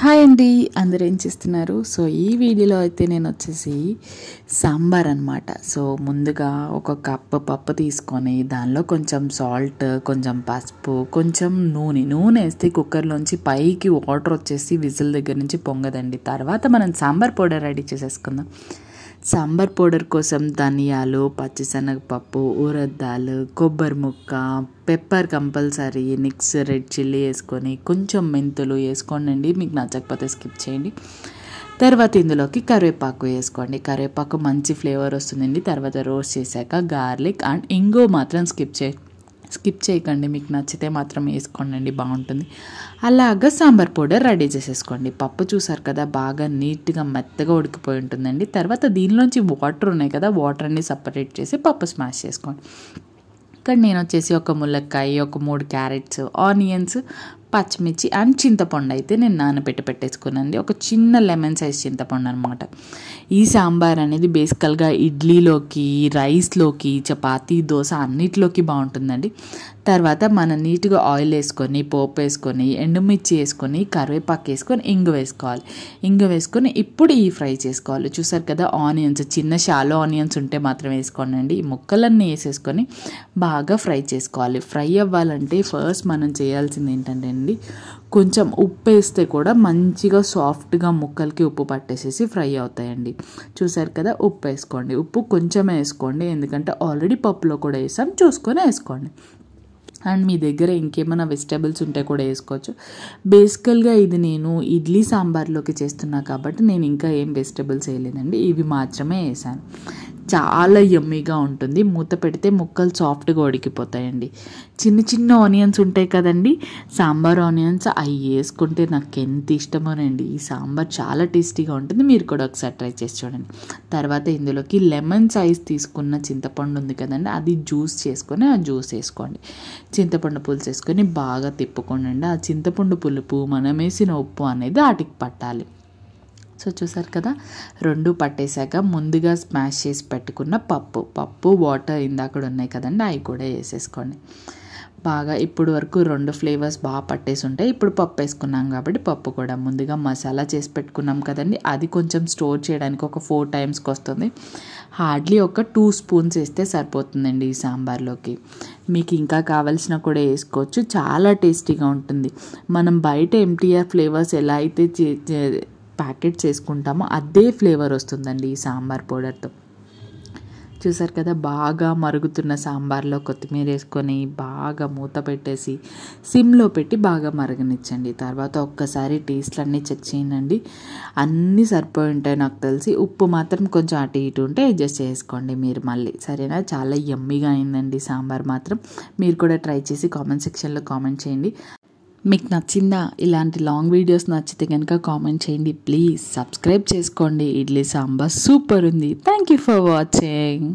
hi అండి అందరూ ఏం చేస్తున్నారు సో ఈ వీడియోలో అయితే నేను వచ్చేసి సాంబార్ అనమాట సో ముందుగా ఒక కప్పు పప్పు తీసుకొని దానిలో కొంచెం సాల్ట్ కొంచెం పసుపు కొంచెం నూనె నూనె వేస్తే కుక్కర్లోంచి పైకి వాటర్ వచ్చేసి విజిల్ దగ్గర నుంచి పొంగదండి తర్వాత మనం సాంబార్ పౌడర్ రెడీ చేసేసుకుందాం సాంబార్ పౌడర్ కోసం ధనియాలు పచ్చిశనగపప్పు ఊరద్దాలు కొబ్బరి ముక్క pepper compulsory mix red chilli వేసుకొని కొంచెం మెంతులు వేసుకోండి మీకు నచ్చకపోతే స్కిప్ చేయండి తర్వాత ఇందులోకి కరివేపాకు వేసుకోండి కరివేపాకు మంచి ఫ్లేవర్ వస్తుందండి తర్వాత రోస్ట్ చేశాక గార్లిక్ అండ్ ఇంగో మాత్రం స్కిప్ చేయండి స్కిప్ చేయకండి మీకు నచ్చితే మాత్రం వేసుకోండి బాగుంటుంది అలాగా సాంబార్ పౌడర్ రెడీ చేసేసుకోండి పప్పు చూసారు కదా బాగా నీట్గా మెత్తగా ఉడికిపోయి ఉంటుందండి తర్వాత దీనిలోంచి వాటర్ ఉన్నాయి కదా వాటర్ అన్ని సపరేట్ చేసి పప్పు స్మాష్ చేసుకోండి ఇక్కడ నేను వచ్చేసి ఒక ములక్కాయ ఒక మూడు క్యారెట్స్ ఆనియన్స్ పచ్చిమిర్చి అండ్ చింతపండు అయితే నేను నానబెట్టి పెట్టేసుకున్నాను ఒక చిన్న లెమన్ సైజ్ చింతపండు అనమాట ఈ సాంబార్ అనేది బేసికల్గా ఇడ్లీలోకి రైస్లోకి చపాతీ దోశ అన్నిటిలోకి బాగుంటుందండి తర్వాత మనం నీట్గా ఆయిల్ వేసుకొని పోపు వేసుకొని ఎండుమిర్చి వేసుకొని కరివేపాకు వేసుకొని ఇంగు వేసుకోవాలి ఇంగు వేసుకొని ఇప్పుడు ఈ ఫ్రై చేసుకోవాలి చూసారు కదా ఆనియన్స్ చిన్న షాలో ఆనియన్స్ ఉంటే మాత్రం అండి ఈ ముక్కలన్నీ వేసేసుకొని బాగా ఫ్రై చేసుకోవాలి ఫ్రై అవ్వాలంటే ఫస్ట్ మనం చేయాల్సింది ఏంటంటే వేసేయండి కొంచెం ఉప్పు వేస్తే కూడా మంచిగా సాఫ్ట్గా ముక్కలకి ఉప్పు పట్టేసేసి ఫ్రై అవుతాయండి చూసారు కదా ఉప్పు వేసుకోండి ఉప్పు కొంచెమే వేసుకోండి ఎందుకంటే ఆల్రెడీ పప్పులో కూడా వేసాం చూసుకొని వేసుకోండి అండ్ మీ దగ్గర ఇంకేమైనా వెజిటేబుల్స్ ఉంటే కూడా వేసుకోవచ్చు బేసికల్గా ఇది నేను ఇడ్లీ సాంబార్లోకి చేస్తున్నా కాబట్టి నేను ఇంకా ఏం వెజిటేబుల్స్ వేయలేదండి ఇవి మాత్రమే వేసాను చాలా యమ్మీగా ఉంటుంది మూత పెడితే ముక్కలు సాఫ్ట్గా ఉడికిపోతాయండి చిన్న చిన్న ఆనియన్స్ ఉంటాయి కదండి సాంబార్ ఆనియన్స్ అవి వేసుకుంటే నాకు ఎంత ఇష్టమోనండి ఈ సాంబార్ చాలా టేస్టీగా ఉంటుంది మీరు కూడా ఒకసారి ట్రై చేసి చూడండి తర్వాత ఇందులోకి లెమన్ సైజ్ తీసుకున్న చింతపండు ఉంది కదండి అది జ్యూస్ చేసుకొని ఆ జ్యూస్ వేసుకోండి చింతపండు పులుసు వేసుకొని బాగా తిప్పుకోండి ఆ చింతపండు పులుపు మనం వేసిన ఉప్పు అనేది వాటికి పట్టాలి సో చూసారు కదా రెండు పట్టేశాక ముందుగా స్మాష్ చేసి పెట్టుకున్న పప్పు పప్పు వాటర్ ఇందాక ఉన్నాయి కదండి అవి కూడా వేసేసుకోండి బాగా ఇప్పుడు వరకు రెండు ఫ్లేవర్స్ బాగా పట్టేసి ఉంటాయి ఇప్పుడు పప్పు వేసుకున్నాం కాబట్టి పప్పు కూడా ముందుగా మసాలా చేసి పెట్టుకున్నాం కదండి అది కొంచెం స్టోర్ చేయడానికి ఒక ఫోర్ టైమ్స్కి వస్తుంది హార్డ్లీ ఒక టూ స్పూన్స్ వేస్తే సరిపోతుందండి ఈ సాంబార్లోకి మీకు ఇంకా కావాల్సిన కూడా వేసుకోవచ్చు చాలా టేస్టీగా ఉంటుంది మనం బయట ఎంటీఆర్ ఫ్లేవర్స్ ఎలా అయితే ప్యాకెట్స్ చేసుకుంటామో అదే ఫ్లేవర్ వస్తుందండి ఈ సాంబార్ పౌడర్తో చూసారు కదా బాగా మరుగుతున్న సాంబార్లో కొత్తిమీర వేసుకొని బాగా మూత పెట్టేసి సిమ్లో పెట్టి బాగా మరగనిచ్చండి తర్వాత ఒక్కసారి టేస్ట్లు అన్నీ చెక్ చేయండి అన్నీ సరిపోయి ఉంటాయి నాకు తెలిసి ఉప్పు మాత్రం కొంచెం అటు ఇటు ఉంటే అడ్జస్ట్ చేసుకోండి మీరు మళ్ళీ సరేనా చాలా ఎమ్మిగా అయిందండి సాంబార్ మాత్రం మీరు కూడా ట్రై చేసి కామెంట్ సెక్షన్లో కామెంట్ చేయండి మీకు నచ్చిందా ఇలాంటి లాంగ్ వీడియోస్ నచ్చితే కనుక కామెంట్ చేయండి ప్లీజ్ సబ్స్క్రైబ్ చేసుకోండి ఇడ్లీ సాంబార్ సూపర్ ఉంది థ్యాంక్ యూ ఫర్ వాచింగ్